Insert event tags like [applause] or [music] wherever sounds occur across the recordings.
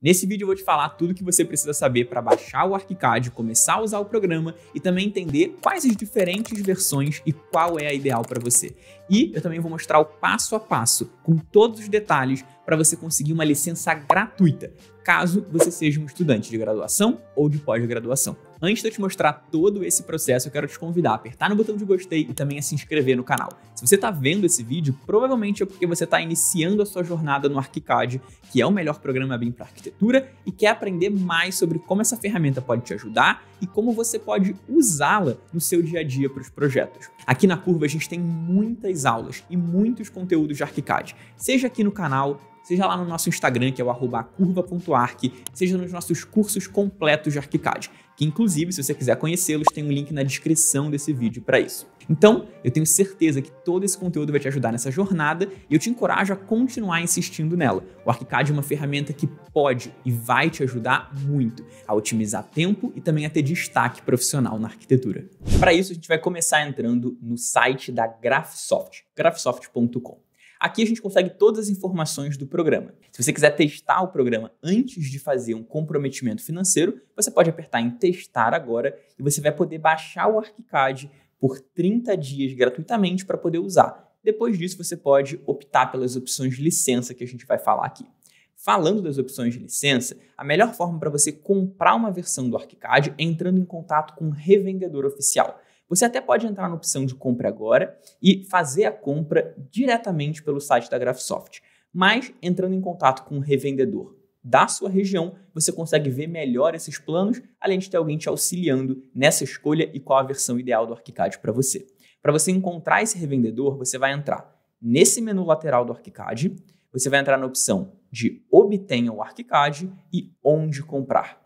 Nesse vídeo eu vou te falar tudo que você precisa saber para baixar o ArchiCAD, começar a usar o programa e também entender quais as diferentes versões e qual é a ideal para você. E eu também vou mostrar o passo a passo, com todos os detalhes, para você conseguir uma licença gratuita caso você seja um estudante de graduação ou de pós-graduação. Antes de eu te mostrar todo esse processo, eu quero te convidar a apertar no botão de gostei e também a se inscrever no canal. Se você está vendo esse vídeo, provavelmente é porque você está iniciando a sua jornada no ArchiCAD, que é o melhor programa BIM para arquitetura, e quer aprender mais sobre como essa ferramenta pode te ajudar e como você pode usá-la no seu dia a dia para os projetos. Aqui na Curva a gente tem muitas aulas e muitos conteúdos de ArchiCAD, seja aqui no canal, seja lá no nosso Instagram, que é o curva.arc, seja nos nossos cursos completos de ArchiCAD, que inclusive, se você quiser conhecê-los, tem um link na descrição desse vídeo para isso. Então, eu tenho certeza que todo esse conteúdo vai te ajudar nessa jornada e eu te encorajo a continuar insistindo nela. O ArchiCAD é uma ferramenta que pode e vai te ajudar muito a otimizar tempo e também a ter destaque profissional na arquitetura. Para isso, a gente vai começar entrando no site da Graphsoft, graphsoft.com. Aqui a gente consegue todas as informações do programa. Se você quiser testar o programa antes de fazer um comprometimento financeiro, você pode apertar em testar agora e você vai poder baixar o ArchiCAD por 30 dias gratuitamente para poder usar. Depois disso, você pode optar pelas opções de licença que a gente vai falar aqui. Falando das opções de licença, a melhor forma para você comprar uma versão do ArchiCAD é entrando em contato com um revendedor oficial. Você até pode entrar na opção de compra agora e fazer a compra diretamente pelo site da Graphisoft. Mas entrando em contato com um revendedor da sua região, você consegue ver melhor esses planos, além de ter alguém te auxiliando nessa escolha e qual a versão ideal do ArchiCAD para você. Para você encontrar esse revendedor, você vai entrar nesse menu lateral do ArchiCAD, você vai entrar na opção de Obtenha o ArchiCAD e Onde comprar.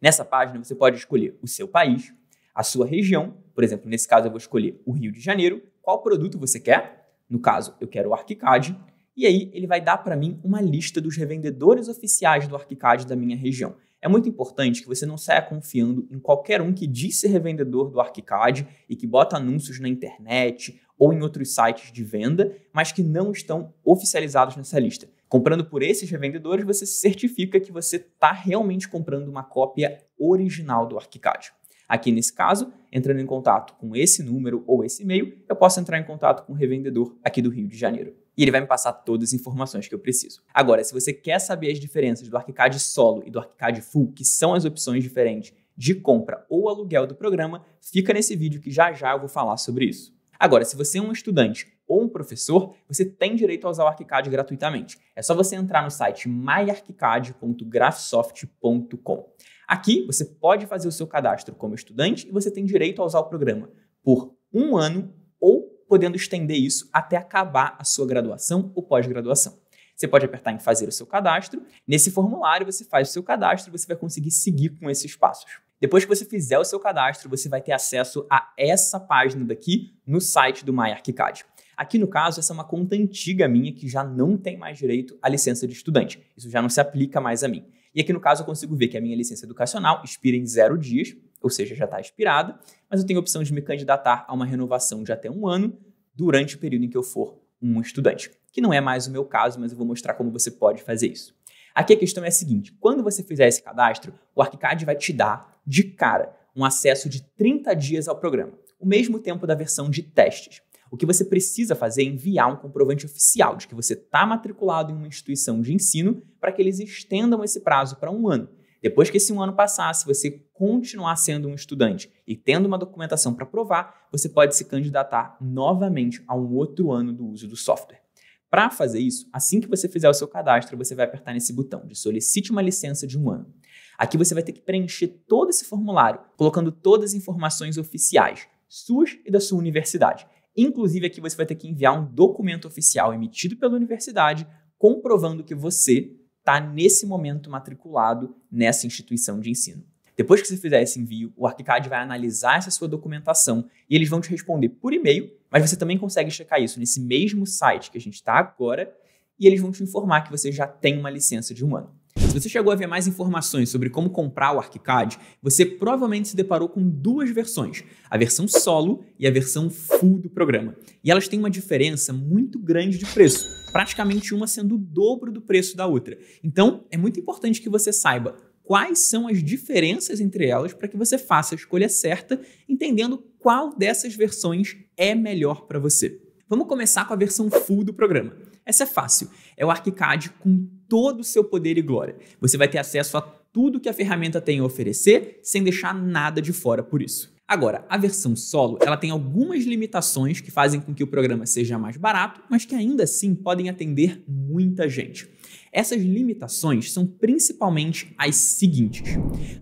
Nessa página você pode escolher o seu país, a sua região. Por exemplo, nesse caso eu vou escolher o Rio de Janeiro. Qual produto você quer? No caso, eu quero o ArchiCAD. E aí ele vai dar para mim uma lista dos revendedores oficiais do ArchiCAD da minha região. É muito importante que você não saia confiando em qualquer um que diz ser revendedor do ArchiCAD e que bota anúncios na internet ou em outros sites de venda, mas que não estão oficializados nessa lista. Comprando por esses revendedores, você certifica que você está realmente comprando uma cópia original do ArchiCAD. Aqui nesse caso, entrando em contato com esse número ou esse e-mail, eu posso entrar em contato com o revendedor aqui do Rio de Janeiro. E ele vai me passar todas as informações que eu preciso. Agora, se você quer saber as diferenças do ArchiCAD solo e do ArchiCAD full, que são as opções diferentes de compra ou aluguel do programa, fica nesse vídeo que já já eu vou falar sobre isso. Agora, se você é um estudante ou um professor, você tem direito a usar o ArchiCAD gratuitamente. É só você entrar no site myarchicad.graphsoft.com. Aqui você pode fazer o seu cadastro como estudante e você tem direito a usar o programa por um ano ou podendo estender isso até acabar a sua graduação ou pós-graduação. Você pode apertar em fazer o seu cadastro. Nesse formulário você faz o seu cadastro e você vai conseguir seguir com esses passos. Depois que você fizer o seu cadastro, você vai ter acesso a essa página daqui no site do MyArchicad. Aqui no caso, essa é uma conta antiga minha que já não tem mais direito à licença de estudante. Isso já não se aplica mais a mim. E aqui no caso eu consigo ver que a minha licença educacional expira em zero dias, ou seja, já está expirada, mas eu tenho a opção de me candidatar a uma renovação de até um ano durante o período em que eu for um estudante. Que não é mais o meu caso, mas eu vou mostrar como você pode fazer isso. Aqui a questão é a seguinte: quando você fizer esse cadastro, o ArchiCAD vai te dar, de cara, um acesso de 30 dias ao programa, o mesmo tempo da versão de testes. O que você precisa fazer é enviar um comprovante oficial de que você está matriculado em uma instituição de ensino para que eles estendam esse prazo para um ano. Depois que esse um ano passar, se você continuar sendo um estudante e tendo uma documentação para provar, você pode se candidatar novamente a um outro ano do uso do software. Para fazer isso, assim que você fizer o seu cadastro, você vai apertar nesse botão de solicite uma licença de um ano. Aqui você vai ter que preencher todo esse formulário, colocando todas as informações oficiais, suas e da sua universidade. Inclusive, aqui você vai ter que enviar um documento oficial emitido pela universidade comprovando que você está, nesse momento, matriculado nessa instituição de ensino. Depois que você fizer esse envio, o Arquicad vai analisar essa sua documentação e eles vão te responder por e-mail, mas você também consegue checar isso nesse mesmo site que a gente está agora e eles vão te informar que você já tem uma licença de um ano. Se você chegou a ver mais informações sobre como comprar o ArchiCAD, você provavelmente se deparou com duas versões, a versão solo e a versão full do programa. E elas têm uma diferença muito grande de preço, praticamente uma sendo o dobro do preço da outra. Então, é muito importante que você saiba quais são as diferenças entre elas para que você faça a escolha certa, entendendo qual dessas versões é melhor para você. Vamos começar com a versão full do programa. Essa é fácil. É o ArchiCAD com todo o seu poder e glória. Você vai ter acesso a tudo que a ferramenta tem a oferecer, sem deixar nada de fora por isso. Agora, a versão solo, ela tem algumas limitações que fazem com que o programa seja mais barato, mas que ainda assim podem atender muita gente. Essas limitações são principalmente as seguintes.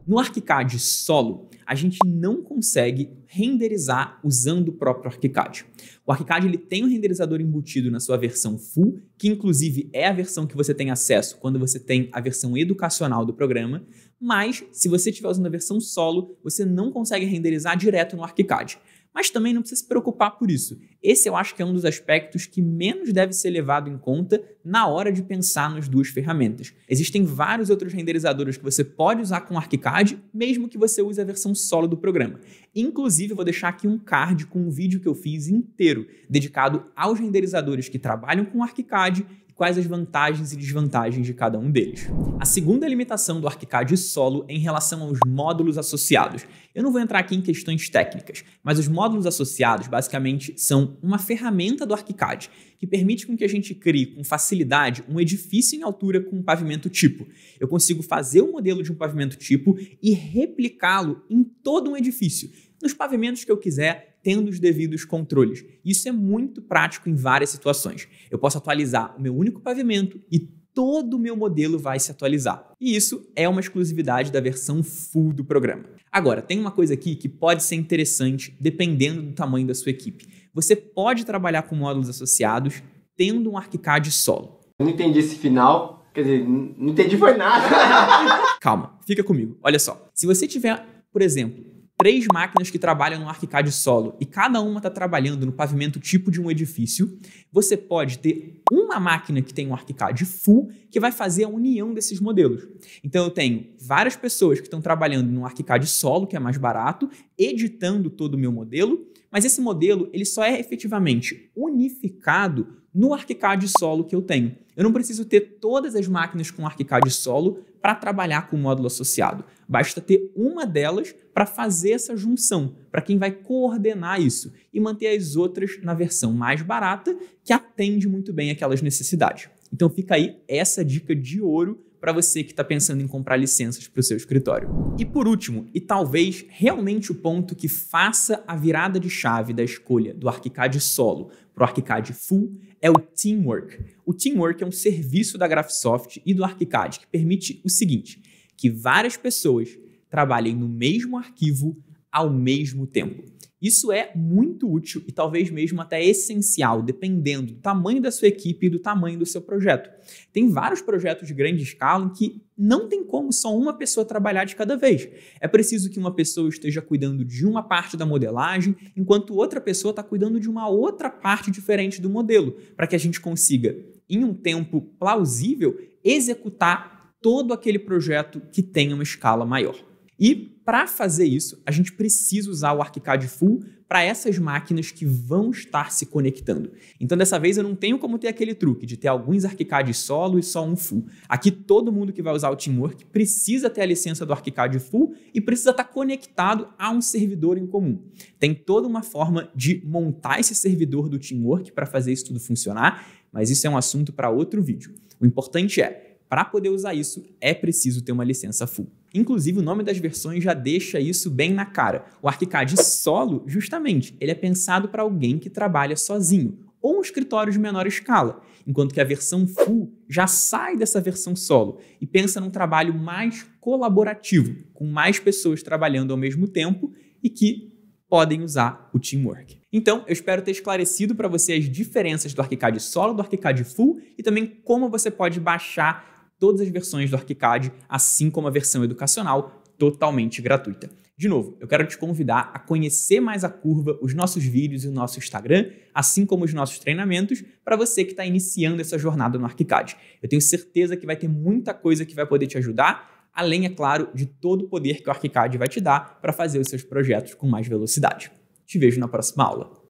No ArchiCAD solo, a gente não consegue renderizar usando o próprio ArchiCAD. O ArchiCAD ele tem um renderizador embutido na sua versão full, que inclusive é a versão que você tem acesso quando você tem a versão educacional do programa, mas se você estiver usando a versão solo, você não consegue renderizar direto no ArchiCAD. Mas também não precisa se preocupar por isso. Esse eu acho que é um dos aspectos que menos deve ser levado em conta na hora de pensar nas duas ferramentas. Existem vários outros renderizadores que você pode usar com ArchiCAD, mesmo que você use a versão solo do programa. Inclusive, eu vou deixar aqui um card com um vídeo que eu fiz inteiro dedicado aos renderizadores que trabalham com ArchiCAD quais as vantagens e desvantagens de cada um deles. A segunda limitação do ArchiCAD solo é em relação aos módulos associados. Eu não vou entrar aqui em questões técnicas, mas os módulos associados basicamente são uma ferramenta do ArchiCAD que permite com que a gente crie com facilidade um edifício em altura com um pavimento tipo. Eu consigo fazer o um modelo de um pavimento tipo e replicá-lo em todo um edifício, nos pavimentos que eu quiser, tendo os devidos controles. Isso é muito prático em várias situações. Eu posso atualizar o meu único pavimento e todo o meu modelo vai se atualizar. E isso é uma exclusividade da versão full do programa. Agora, tem uma coisa aqui que pode ser interessante dependendo do tamanho da sua equipe você pode trabalhar com módulos associados tendo um ArchiCAD solo. Eu não entendi esse final, quer dizer, não entendi foi nada. [laughs] Calma, fica comigo. Olha só, se você tiver, por exemplo, três máquinas que trabalham no ArchiCAD solo e cada uma está trabalhando no pavimento tipo de um edifício, você pode ter uma máquina que tem um ArchiCAD full que vai fazer a união desses modelos. Então eu tenho várias pessoas que estão trabalhando no ArchiCAD solo, que é mais barato, editando todo o meu modelo, mas esse modelo ele só é efetivamente unificado no ArchiCAD solo que eu tenho. Eu não preciso ter todas as máquinas com ArchiCAD solo para trabalhar com o módulo associado. Basta ter uma delas para fazer essa junção, para quem vai coordenar isso e manter as outras na versão mais barata que atende muito bem aquelas necessidades. Então fica aí essa dica de ouro para você que está pensando em comprar licenças para o seu escritório. E por último, e talvez realmente o ponto que faça a virada de chave da escolha do ArchiCAD solo para o ArchiCAD full, é o Teamwork. O Teamwork é um serviço da Graphisoft e do ArchiCAD que permite o seguinte, que várias pessoas trabalhem no mesmo arquivo ao mesmo tempo. Isso é muito útil e talvez mesmo até essencial, dependendo do tamanho da sua equipe e do tamanho do seu projeto. Tem vários projetos de grande escala em que não tem como só uma pessoa trabalhar de cada vez. É preciso que uma pessoa esteja cuidando de uma parte da modelagem, enquanto outra pessoa está cuidando de uma outra parte diferente do modelo, para que a gente consiga, em um tempo plausível, executar todo aquele projeto que tenha uma escala maior. E para fazer isso, a gente precisa usar o ArchiCAD Full para essas máquinas que vão estar se conectando. Então, dessa vez, eu não tenho como ter aquele truque de ter alguns ArchiCAD solo e só um full. Aqui, todo mundo que vai usar o Teamwork precisa ter a licença do ArchiCAD full e precisa estar tá conectado a um servidor em comum. Tem toda uma forma de montar esse servidor do Teamwork para fazer isso tudo funcionar, mas isso é um assunto para outro vídeo. O importante é para poder usar isso, é preciso ter uma licença full. Inclusive, o nome das versões já deixa isso bem na cara. O ArchiCAD solo, justamente, ele é pensado para alguém que trabalha sozinho, ou um escritório de menor escala, enquanto que a versão full já sai dessa versão solo e pensa num trabalho mais colaborativo, com mais pessoas trabalhando ao mesmo tempo e que podem usar o teamwork. Então, eu espero ter esclarecido para você as diferenças do ArchiCAD solo, do ArchiCAD full e também como você pode baixar todas as versões do ArchiCAD, assim como a versão educacional, totalmente gratuita. De novo, eu quero te convidar a conhecer mais a curva, os nossos vídeos e o nosso Instagram, assim como os nossos treinamentos, para você que está iniciando essa jornada no ArchiCAD. Eu tenho certeza que vai ter muita coisa que vai poder te ajudar, além, é claro, de todo o poder que o ArchiCAD vai te dar para fazer os seus projetos com mais velocidade. Te vejo na próxima aula.